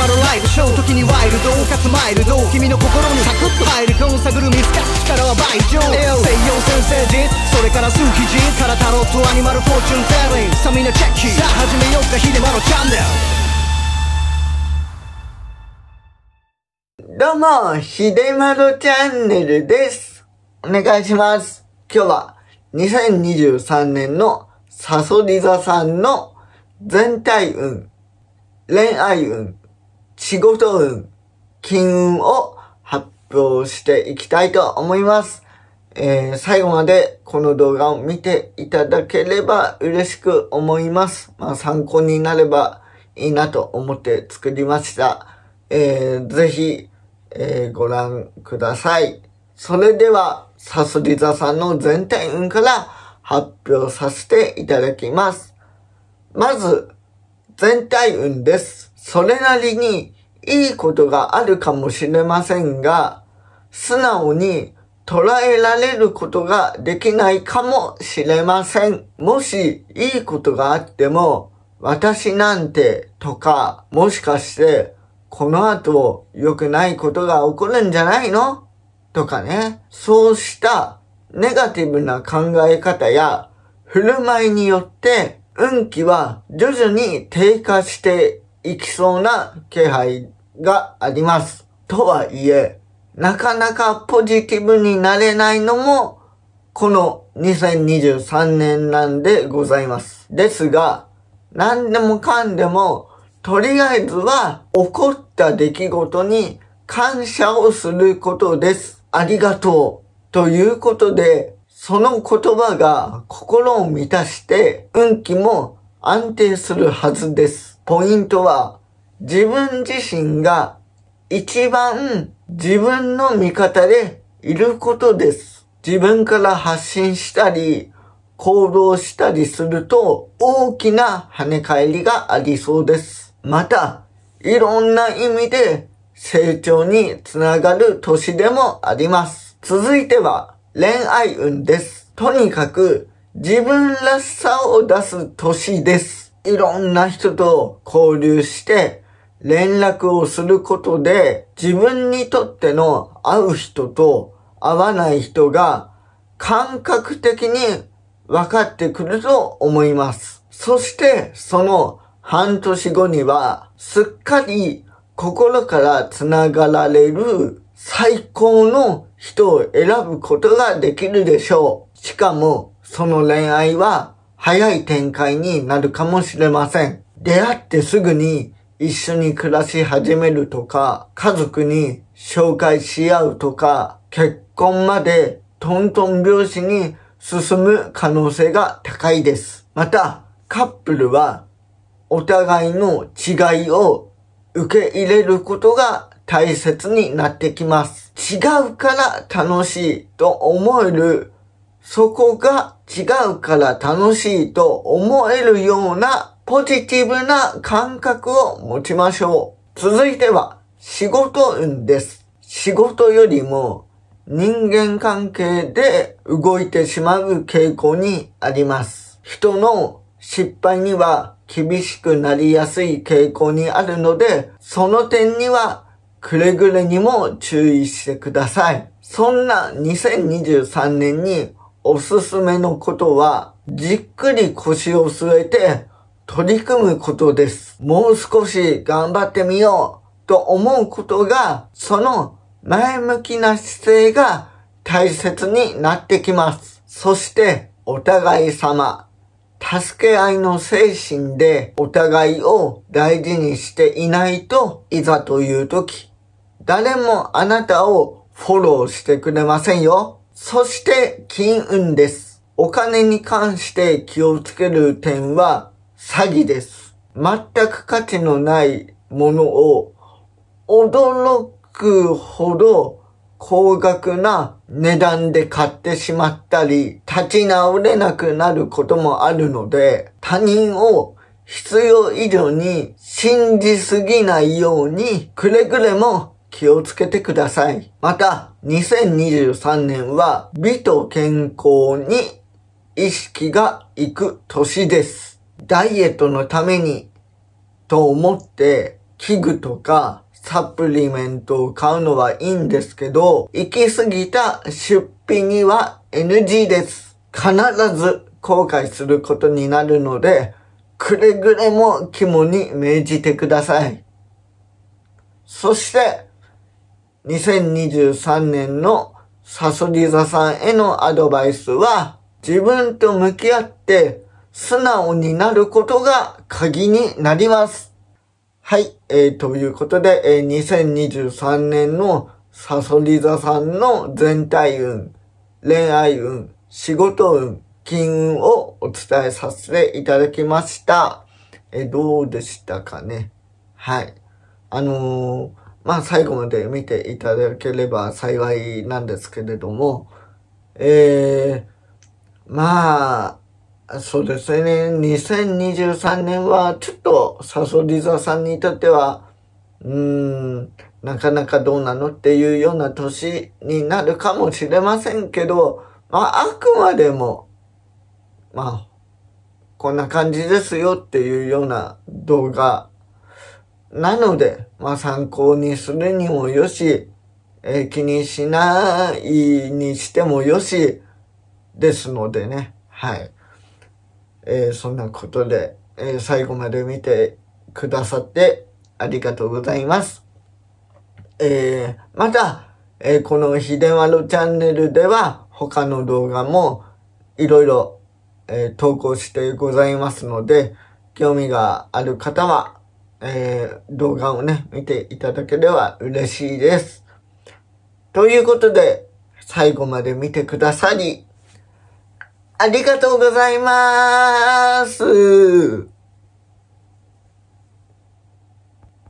まるライブショー時にワイルドかつマイルド君の心にサクッと入り込む探る見つかす力は倍上西洋先生術それから数奇術からタロットアニマルフォーチュンテリーさあみんチェッキーさあ始めようか秀丸チャンネルどうも、ひでまろチャンネルです。お願いします。今日は2023年のサソリ座さんの全体運、恋愛運、仕事運、金運を発表していきたいと思います。えー、最後までこの動画を見ていただければ嬉しく思います。まあ、参考になればいいなと思って作りました。えー、ぜひ、えー、ご覧ください。それでは、サソリ座さんの全体運から発表させていただきます。まず、全体運です。それなりにいいことがあるかもしれませんが、素直に捉えられることができないかもしれません。もしいいことがあっても、私なんてとか、もしかしてこの後良くないことが起こるんじゃないのとかね。そうしたネガティブな考え方や振る舞いによって運気は徐々に低下して行きそうな気配があります。とはいえ、なかなかポジティブになれないのも、この2023年なんでございます。ですが、何でもかんでも、とりあえずは起こった出来事に感謝をすることです。ありがとう。ということで、その言葉が心を満たして運気も安定するはずです。ポイントは、自分自身が一番自分の味方でいることです。自分から発信したり、行動したりすると大きな跳ね返りがありそうです。また、いろんな意味で成長につながる年でもあります。続いては恋愛運です。とにかく自分らしさを出す年です。いろんな人と交流して、連絡をすることで、自分にとっての合う人と会わない人が感覚的に分かってくると思います。そして、その半年後には、すっかり心から繋がられる最高の人を選ぶことができるでしょう。しかも、その恋愛は早い展開になるかもしれません。出会ってすぐに一緒に暮らし始めるとか、家族に紹介し合うとか、結婚までトントン拍子に進む可能性が高いです。また、カップルはお互いの違いを受け入れることが大切になってきます。違うから楽しいと思える、そこが違うから楽しいと思えるようなポジティブな感覚を持ちましょう。続いては仕事運です。仕事よりも人間関係で動いてしまう傾向にあります。人の失敗には厳しくなりやすい傾向にあるので、その点にはくれぐれにも注意してください。そんな2023年におすすめのことは、じっくり腰を据えて取り組むことです。もう少し頑張ってみようと思うことが、その前向きな姿勢が大切になってきます。そして、お互い様。助け合いの精神でお互いを大事にしていないと、いざという時、誰もあなたをフォローしてくれませんよ。そして、金運です。お金に関して気をつける点は、詐欺です。全く価値のないものを、驚くほど高額な値段で買ってしまったり、立ち直れなくなることもあるので、他人を必要以上に信じすぎないように、くれぐれも気をつけてください。また、2023年は美と健康に意識がいく年です。ダイエットのためにと思って器具とかサプリメントを買うのはいいんですけど、行き過ぎた出費には NG です。必ず後悔することになるので、くれぐれも肝に銘じてください。そして、2023年のサソリ座さんへのアドバイスは、自分と向き合って素直になることが鍵になります。はい、えー、ということで、えー、2023年のサソリ座さんの全体運、恋愛運、仕事運、金運をお伝えさせていただきました。えー、どうでしたかねはい。あのー、まあ最後まで見ていただければ幸いなんですけれども、えー、まあ、そうですね、2023年はちょっとサソリ座さんにとっては、うーん、なかなかどうなのっていうような年になるかもしれませんけど、まあ、あくまでも、まあ、こんな感じですよっていうような動画なので、まあ、参考にするにもよし、えー、気にしないにしてもよし、ですのでね、はい。えー、そんなことで、えー、最後まで見てくださってありがとうございます。えー、また、えー、このひでまろチャンネルでは他の動画もいろいろ、え投稿してございますので、興味がある方はえー、動画をね、見ていただければ嬉しいです。ということで、最後まで見てくださり、ありがとうございます。